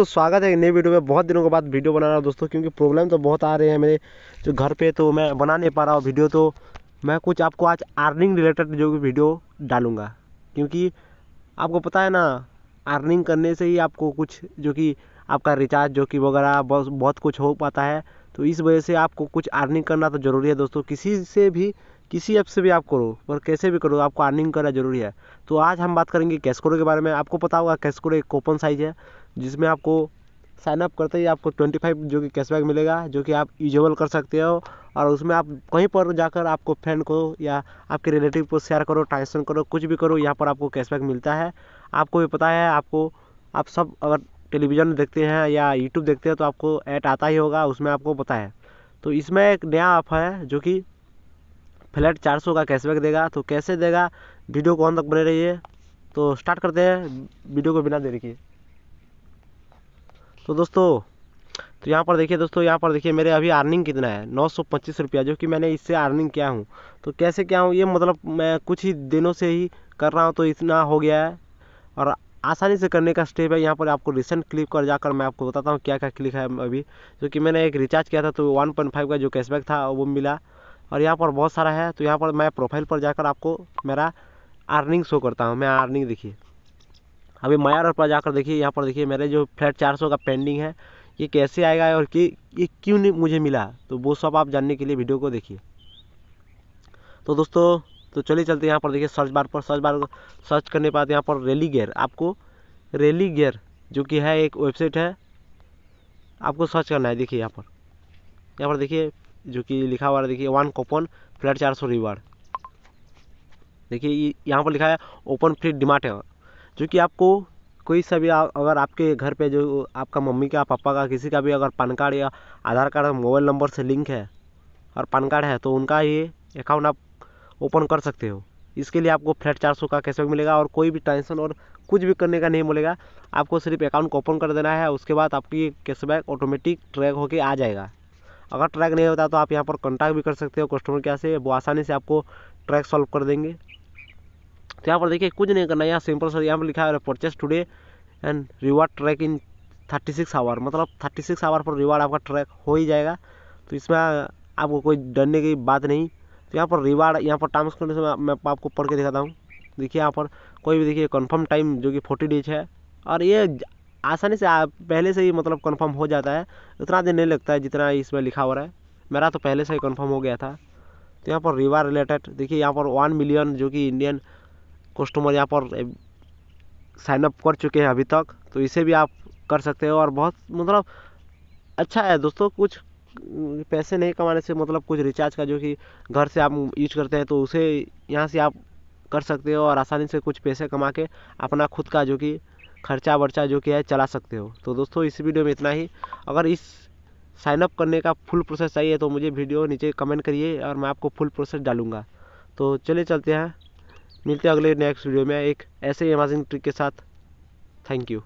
दोस्तों स्वागत है नई वीडियो में बहुत दिनों के बाद वीडियो बना रहा हूँ दोस्तों क्योंकि प्रॉब्लम तो बहुत आ रहे हैं मेरे जो घर पे तो मैं बना नहीं पा रहा हूँ वीडियो तो मैं कुछ आपको आज अर्निंग रिलेटेड जो भी वीडियो डालूँगा क्योंकि आपको पता है ना अर्निंग करने से ही आपको कुछ जो कि आपका रिचार्ज जो कि वगैरह बहुत कुछ हो पाता है तो इस वजह से आपको कुछ अर्निंग करना तो ज़रूरी है दोस्तों किसी से भी किसी ऐप से भी आप करो पर कैसे भी करो आपको अर्निंग करना ज़रूरी है तो आज हम बात करेंगे कैशकोडो के बारे में आपको पता होगा कैशकोडो एक कोपन साइज है जिसमें आपको साइनअप करते ही आपको ट्वेंटी फाइव जो कि कैशबैक मिलेगा जो कि आप यूजेबल कर सकते हो और उसमें आप कहीं पर जाकर आपको फ्रेंड को या आपके रिलेटिव को शेयर करो ट्रांजेक्शन करो कुछ भी करो यहाँ पर आपको कैशबैक मिलता है आपको भी पता है आपको आप सब अगर टेलीविज़न देखते हैं या यूट्यूब देखते हैं तो आपको ऐड आता ही होगा उसमें आपको पता है तो इसमें एक नया ऑफर है जो कि फ्लैट चार सौ का कैशबैक देगा तो कैसे देगा वीडियो को तक बने है तो स्टार्ट करते हैं वीडियो को बिना देर किए तो दोस्तों तो यहाँ पर देखिए दोस्तों यहाँ पर देखिए मेरे अभी अर्निंग कितना है नौ सौ पच्चीस रुपया जो कि मैंने इससे अर्निंग किया हूँ तो कैसे क्या हूँ ये मतलब मैं कुछ ही दिनों से ही कर रहा हूँ तो इतना हो गया है और आसानी से करने का स्टेप है यहाँ पर आपको रिसेंट क्लिक कर जाकर मैं आपको बताता हूँ क्या क्या क्लिक है अभी जो कि मैंने एक रिचार्ज किया था तो वन पॉइंट फाइव का जो कैशबैक था वो मिला और यहाँ पर बहुत सारा है तो यहाँ पर मैं प्रोफाइल पर जाकर आपको मेरा अर्निंग शो करता हूँ मैं अर्निंग देखिए अभी माया रोड पर जाकर देखिए यहाँ पर देखिए मेरे जो फ्लैट चार सौ का पेंडिंग है ये कैसे आएगा और कि ये क्यों नहीं मुझे मिला तो वो सब आप जानने के लिए वीडियो को देखिए तो दोस्तों तो चलिए चलते यहाँ पर देखिए सर्च बार पर सर्च बार सर्च करने बाद यहाँ पर रैली गेयर आपको रैली गेयर जो कि है एक वेबसाइट है आपको सर्च करना है देखिए यहाँ पर यहाँ पर देखिए जो कि लिखा हुआ है देखिए वन कोपन फ्लैट चार सौ रिवार्ड देखिए यहाँ पर लिखा है ओपन फ्री डिमार्ट है चूँकि आपको कोई सा भी अगर आपके घर पे जो आपका मम्मी का पापा का किसी का भी अगर पैन कार्ड या आधार कार्ड मोबाइल नंबर से लिंक है और पैन कार्ड है तो उनका ये अकाउंट आप ओपन कर सकते हो इसके लिए आपको फ्लैट चार सौ का कैशबैक मिलेगा और कोई भी टेंशन और कुछ भी करने का नहीं मिलेगा आपको सिर्फ अकाउंट को ओपन कर देना है उसके बाद आपकी कैशबैक ऑटोमेटिक ट्रैक होकर आ जाएगा अगर ट्रैक नहीं होता तो आप यहाँ पर कॉन्टैक्ट भी कर सकते हो कस्टमर केयर से वो आसानी से आपको ट्रैक सॉल्व कर देंगे तो यहाँ पर देखिए कुछ नहीं करना यहाँ सिंपल सर यहाँ पर लिखा है purchase today and reward track in thirty six hour मतलब थर्टी सिक्स आवर पर रिवार्ड आपका ट्रैक हो ही जाएगा तो इसमें आपको कोई डरने की बात नहीं तो यहाँ पर रिवार्ड यहाँ पर टर्म्स कंडीशन मैं आपको पढ़ के दिखाता हूँ देखिए यहाँ पर कोई भी देखिए कन्फर्म टाइम जो कि फोर्टी डेज है और ये आसानी से आप पहले से ही मतलब कन्फर्म हो जाता है उतना दिन नहीं लगता है जितना इसमें लिखा हो रहा है मेरा तो पहले से ही कन्फर्म हो गया था तो यहाँ पर रिवार रिलेटेड देखिए यहाँ पर वन मिलियन जो कि इंडियन कस्टमर यहाँ पर साइन eh, अप कर चुके हैं अभी तक तो इसे भी आप कर सकते हो और बहुत मतलब अच्छा है दोस्तों कुछ पैसे नहीं कमाने से मतलब कुछ रिचार्ज का जो कि घर से आप यूज करते हैं तो उसे यहाँ से आप कर सकते हो और आसानी से कुछ पैसे कमा के अपना खुद का जो कि खर्चा वर्चा जो कि है चला सकते हो तो दोस्तों इस वीडियो में इतना ही अगर इस साइनअप करने का फुल प्रोसेस चाहिए तो मुझे वीडियो नीचे कमेंट करिए और मैं आपको फुल प्रोसेस डालूँगा तो चलिए चलते हैं मिलते हैं अगले नेक्स्ट वीडियो में एक ऐसे ही अमेजिंग ट्रिक के साथ थैंक यू